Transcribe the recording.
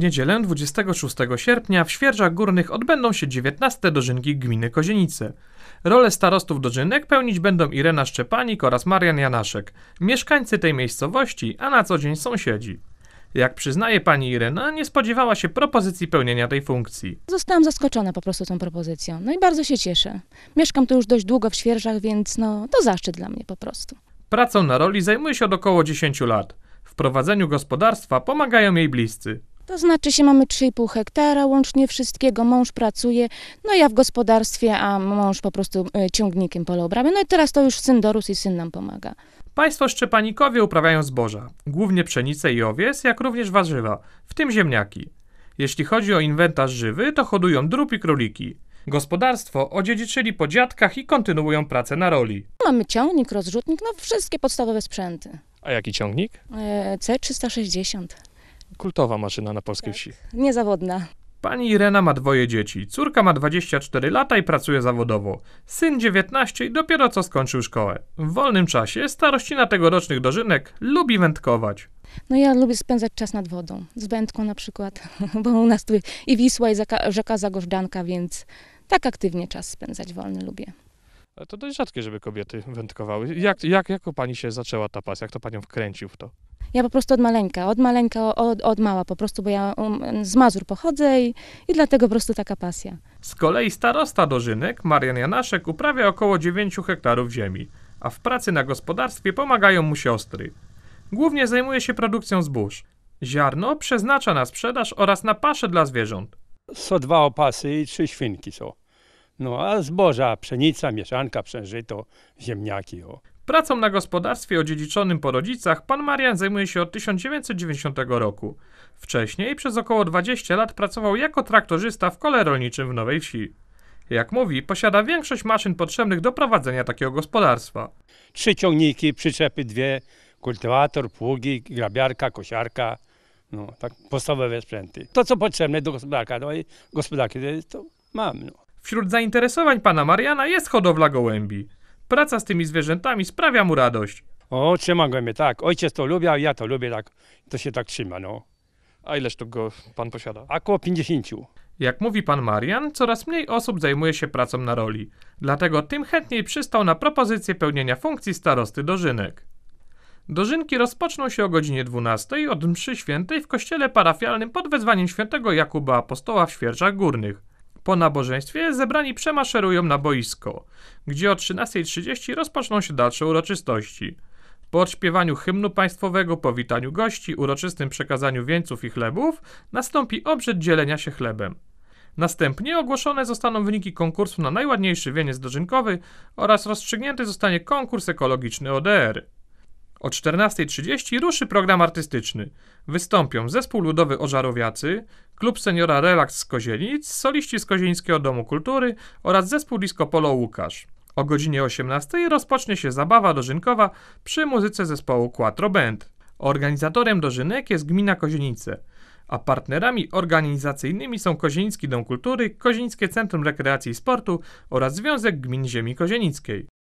niedzielę 26 sierpnia w Świerżach Górnych odbędą się 19 dożynki gminy Kozienice. Rolę starostów dożynek pełnić będą Irena Szczepanik oraz Marian Janaszek, mieszkańcy tej miejscowości, a na co dzień sąsiedzi. Jak przyznaje pani Irena, nie spodziewała się propozycji pełnienia tej funkcji. Zostałam zaskoczona po prostu tą propozycją, no i bardzo się cieszę. Mieszkam tu już dość długo w Świerżach, więc no, to zaszczyt dla mnie po prostu. Pracą na roli zajmuje się od około 10 lat. W prowadzeniu gospodarstwa pomagają jej bliscy. To znaczy się mamy 3,5 hektara łącznie wszystkiego, mąż pracuje, no ja w gospodarstwie, a mąż po prostu e, ciągnikiem pole obramy. No i teraz to już syn dorósł i syn nam pomaga. Państwo Szczepanikowie uprawiają zboża, głównie pszenicę i owiec, jak również warzywa, w tym ziemniaki. Jeśli chodzi o inwentarz żywy, to hodują drób i króliki. Gospodarstwo odziedziczyli po dziadkach i kontynuują pracę na roli. Mamy ciągnik, rozrzutnik, no wszystkie podstawowe sprzęty. A jaki ciągnik? E, C360 kultowa maszyna na polskiej tak. wsi. Niezawodna. Pani Irena ma dwoje dzieci. Córka ma 24 lata i pracuje zawodowo. Syn 19 i dopiero co skończył szkołę. W wolnym czasie starościna tegorocznych dożynek lubi wędkować. No ja lubię spędzać czas nad wodą, z wędką na przykład, bo u nas tu i Wisła, i rzeka Zagordanka, więc tak aktywnie czas spędzać wolny lubię. To dość rzadkie, żeby kobiety wędkowały. Jak, jak, jak u pani się zaczęła ta pasja? Jak to panią wkręcił w to? Ja po prostu od maleńka, od maleńka, od, od mała po prostu, bo ja um, z Mazur pochodzę i, i dlatego po prostu taka pasja. Z kolei starosta Dożynek, Marian Janaszek, uprawia około 9 hektarów ziemi, a w pracy na gospodarstwie pomagają mu siostry. Głównie zajmuje się produkcją zbóż. Ziarno przeznacza na sprzedaż oraz na pasze dla zwierząt. Są dwa opasy i trzy świnki są. No a zboża, pszenica, mieszanka, przężyto, ziemniaki. O. Pracą na gospodarstwie odziedziczonym po rodzicach pan Marian zajmuje się od 1990 roku. Wcześniej przez około 20 lat pracował jako traktorzysta w kole rolniczym w Nowej Wsi. Jak mówi, posiada większość maszyn potrzebnych do prowadzenia takiego gospodarstwa. Trzy ciągniki, przyczepy dwie, kultywator, pługi, grabiarka, kosiarka, no, tak podstawowe sprzęty. To, co potrzebne do gospodarka, no i gospodarki to mam. No. Wśród zainteresowań pana Mariana jest hodowla gołębi. Praca z tymi zwierzętami sprawia mu radość. O, trzyma go mnie, tak. Ojciec to lubił, ja to lubię, tak. To się tak trzyma, no. A ileż to go pan posiada? Około 50. Jak mówi pan Marian, coraz mniej osób zajmuje się pracą na roli. Dlatego tym chętniej przystał na propozycję pełnienia funkcji starosty dożynek. Dożynki rozpoczną się o godzinie 12 od mszy świętej w kościele parafialnym pod wezwaniem świętego Jakuba Apostoła w Świerczach Górnych. Po nabożeństwie zebrani przemaszerują na boisko, gdzie o 13.30 rozpoczną się dalsze uroczystości. Po odśpiewaniu hymnu państwowego, powitaniu gości, uroczystym przekazaniu wieńców i chlebów nastąpi obrzyd dzielenia się chlebem. Następnie ogłoszone zostaną wyniki konkursu na najładniejszy wieniec dożynkowy oraz rozstrzygnięty zostanie konkurs ekologiczny ODR. O 14.30 ruszy program artystyczny. Wystąpią zespół ludowy Ożarowiacy, klub seniora Relax z Kozienic, soliści z Kozieńskiego Domu Kultury oraz zespół disco polo Łukasz. O godzinie 18 rozpocznie się zabawa dożynkowa przy muzyce zespołu Quattro Band. Organizatorem dożynek jest gmina Kozienice, a partnerami organizacyjnymi są Kozienicki Dom Kultury, Kozienickie Centrum Rekreacji i Sportu oraz Związek Gmin Ziemi Kozienickiej.